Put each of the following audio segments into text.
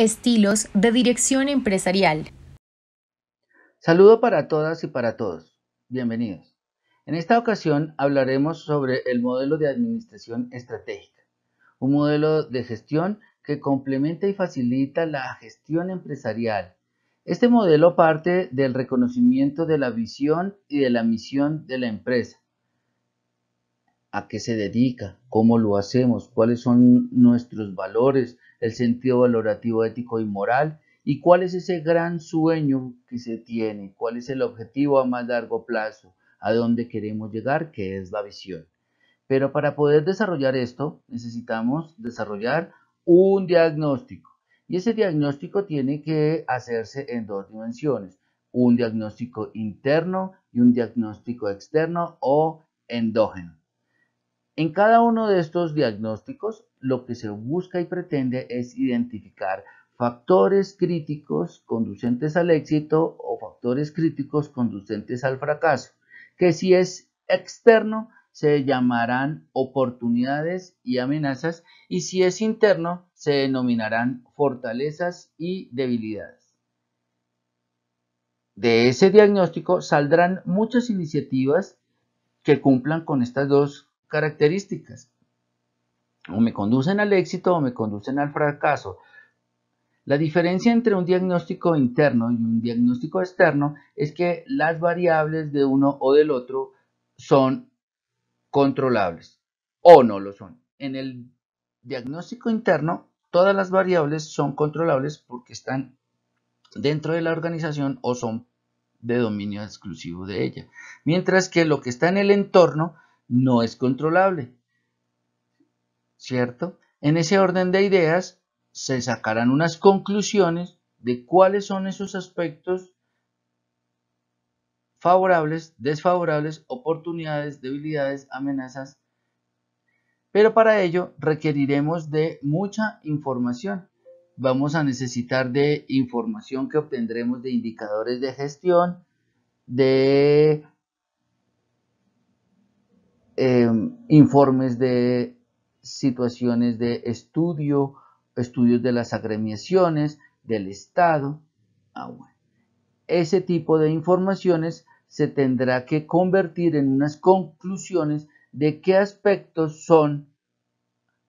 Estilos de Dirección Empresarial. Saludo para todas y para todos. Bienvenidos. En esta ocasión hablaremos sobre el modelo de administración estratégica, un modelo de gestión que complementa y facilita la gestión empresarial. Este modelo parte del reconocimiento de la visión y de la misión de la empresa a qué se dedica, cómo lo hacemos, cuáles son nuestros valores, el sentido valorativo ético y moral y cuál es ese gran sueño que se tiene, cuál es el objetivo a más largo plazo, a dónde queremos llegar, que es la visión. Pero para poder desarrollar esto necesitamos desarrollar un diagnóstico y ese diagnóstico tiene que hacerse en dos dimensiones, un diagnóstico interno y un diagnóstico externo o endógeno. En cada uno de estos diagnósticos, lo que se busca y pretende es identificar factores críticos conducentes al éxito o factores críticos conducentes al fracaso, que si es externo se llamarán oportunidades y amenazas y si es interno se denominarán fortalezas y debilidades. De ese diagnóstico saldrán muchas iniciativas que cumplan con estas dos características. O me conducen al éxito o me conducen al fracaso. La diferencia entre un diagnóstico interno y un diagnóstico externo es que las variables de uno o del otro son controlables o no lo son. En el diagnóstico interno, todas las variables son controlables porque están dentro de la organización o son de dominio exclusivo de ella. Mientras que lo que está en el entorno no es controlable. ¿Cierto? En ese orden de ideas se sacarán unas conclusiones de cuáles son esos aspectos favorables, desfavorables, oportunidades, debilidades, amenazas. Pero para ello requeriremos de mucha información. Vamos a necesitar de información que obtendremos de indicadores de gestión, de Em, informes de situaciones de estudio, estudios de las agremiaciones, del Estado. Ah, Ese tipo de informaciones se tendrá que convertir en unas conclusiones de qué aspectos son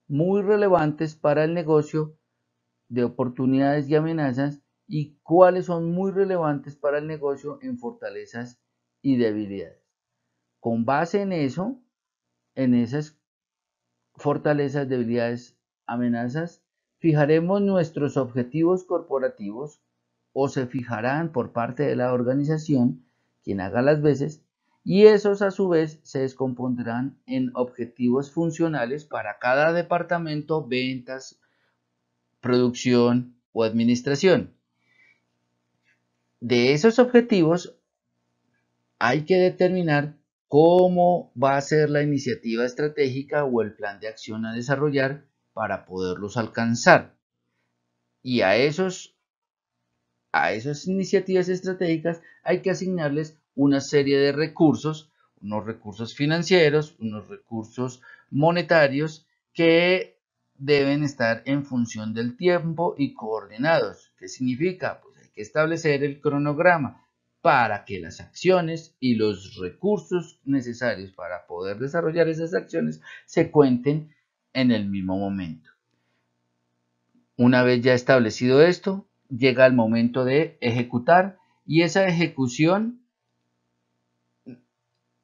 muy relevantes para el negocio de oportunidades y amenazas y cuáles son muy relevantes para el negocio en fortalezas y debilidades. Con base en eso, en esas fortalezas, debilidades, amenazas, fijaremos nuestros objetivos corporativos o se fijarán por parte de la organización, quien haga las veces, y esos a su vez se descompondrán en objetivos funcionales para cada departamento, ventas, producción o administración. De esos objetivos hay que determinar cómo va a ser la iniciativa estratégica o el plan de acción a desarrollar para poderlos alcanzar. Y a, esos, a esas iniciativas estratégicas hay que asignarles una serie de recursos, unos recursos financieros, unos recursos monetarios que deben estar en función del tiempo y coordinados. ¿Qué significa? Pues hay que establecer el cronograma, para que las acciones y los recursos necesarios para poder desarrollar esas acciones se cuenten en el mismo momento. Una vez ya establecido esto, llega el momento de ejecutar y esa ejecución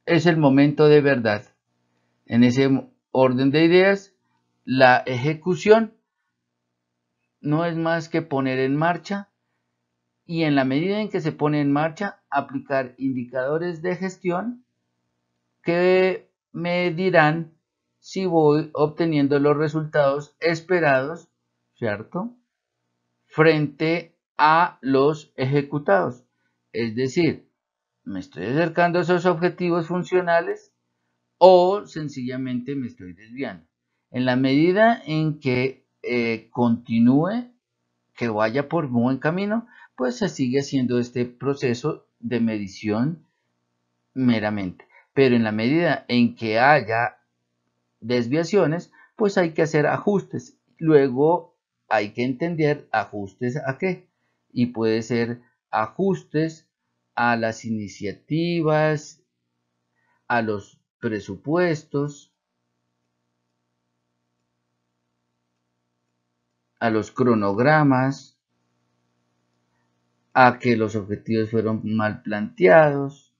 es el momento de verdad. En ese orden de ideas, la ejecución no es más que poner en marcha y en la medida en que se pone en marcha, aplicar indicadores de gestión que me dirán si voy obteniendo los resultados esperados, ¿cierto? Frente a los ejecutados. Es decir, me estoy acercando a esos objetivos funcionales o sencillamente me estoy desviando. En la medida en que eh, continúe, que vaya por buen camino, pues se sigue haciendo este proceso de medición meramente. Pero en la medida en que haya desviaciones, pues hay que hacer ajustes. Luego hay que entender ajustes a qué. Y puede ser ajustes a las iniciativas, a los presupuestos, a los cronogramas, a que los objetivos fueron mal planteados,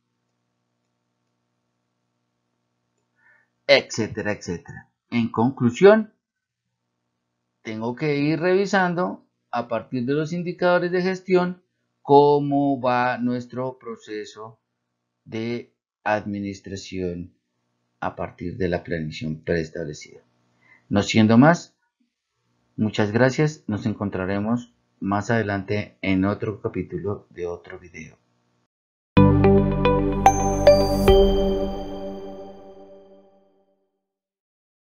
etcétera, etcétera. En conclusión, tengo que ir revisando a partir de los indicadores de gestión cómo va nuestro proceso de administración a partir de la planificación preestablecida. No siendo más, muchas gracias, nos encontraremos más adelante en otro capítulo de otro video.